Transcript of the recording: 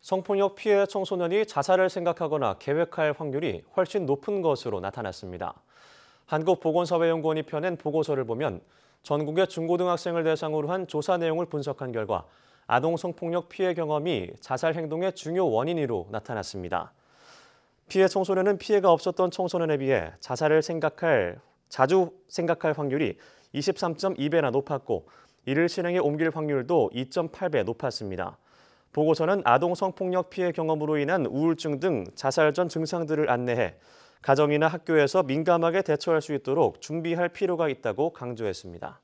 성폭력 피해 청소년이 자살을 생각하거나 계획할 확률이 훨씬 높은 것으로 나타났습니다. 한국보건사회연구원이 펴낸 보고서를 보면 전국의 중고등학생을 대상으로 한 조사 내용을 분석한 결과 아동 성폭력 피해 경험이 자살 행동의 중요 원인으로 나타났습니다. 피해 청소년은 피해가 없었던 청소년에 비해 자살을 생각할 자주 생각할 확률이 23.2배나 높았고 이를 실행에 옮길 확률도 2.8배 높았습니다. 보고서는 아동 성폭력 피해 경험으로 인한 우울증 등 자살 전 증상들을 안내해 가정이나 학교에서 민감하게 대처할 수 있도록 준비할 필요가 있다고 강조했습니다.